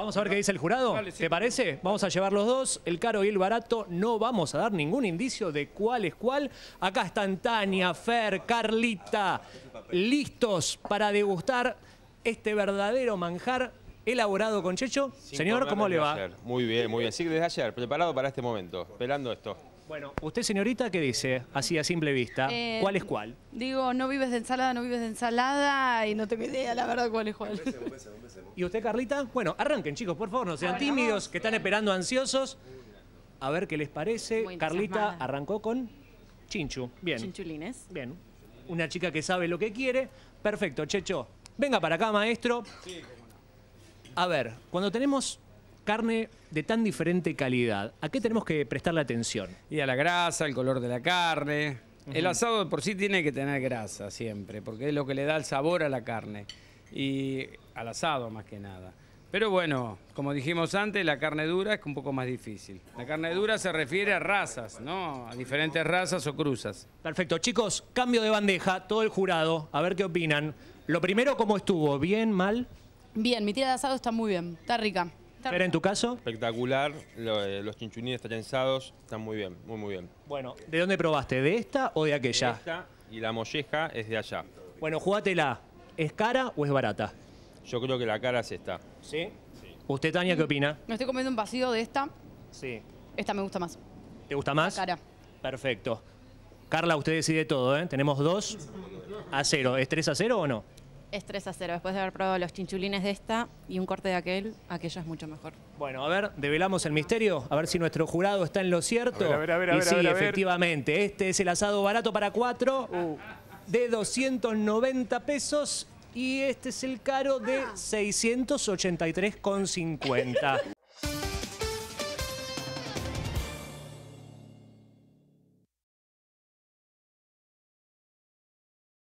Vamos a ver qué dice el jurado. ¿Te parece? Vamos a llevar los dos, el caro y el barato. No vamos a dar ningún indicio de cuál es cuál. Acá están Tania, Fer, Carlita, listos para degustar este verdadero manjar elaborado con Checho. Señor, ¿cómo le va? Muy bien, muy bien. Sí, desde ayer, preparado para este momento, esperando esto. Bueno, usted señorita, ¿qué dice? Así a simple vista, eh, ¿cuál es cuál? Digo, no vives de ensalada, no vives de ensalada y no tengo idea la verdad cuál es cuál. ¿Y usted, Carlita? Bueno, arranquen chicos, por favor, no sean tímidos, que están esperando ansiosos. A ver qué les parece. Carlita arrancó con Chinchu. Bien. Chinchulines. Bien. Una chica que sabe lo que quiere. Perfecto, Checho. Venga para acá, maestro. A ver, cuando tenemos carne de tan diferente calidad, ¿a qué tenemos que prestarle atención? Y a la grasa, el color de la carne. El asado por sí tiene que tener grasa siempre, porque es lo que le da el sabor a la carne. Y al asado más que nada. Pero bueno, como dijimos antes, la carne dura es un poco más difícil. La carne dura se refiere a razas, ¿no? A diferentes razas o cruzas. Perfecto, chicos, cambio de bandeja, todo el jurado, a ver qué opinan. Lo primero, ¿cómo estuvo? ¿Bien, mal? Bien, mi tira de asado está muy bien, está rica. Pero en tu caso. Espectacular, eh, los chinchulines tallenzados están muy bien, muy muy bien. Bueno, ¿de dónde probaste? ¿De esta o de aquella? Esta y la molleja es de allá. Bueno, jugátela. ¿Es cara o es barata? Yo creo que la cara es esta. ¿Sí? ¿Usted, Tania, qué opina? Me estoy comiendo un vacío de esta. Sí. Esta me gusta más. ¿Te gusta más? cara. Perfecto. Carla, usted decide todo, ¿eh? Tenemos dos a cero. ¿Es tres a cero o no? Es 3 a 0. Después de haber probado los chinchulines de esta y un corte de aquel, aquello es mucho mejor. Bueno, a ver, develamos el misterio, a ver si nuestro jurado está en lo cierto. A ver, a ver, a ver, y sí, efectivamente, este es el asado barato para cuatro uh. de 290 pesos y este es el caro de 683,50. Ah.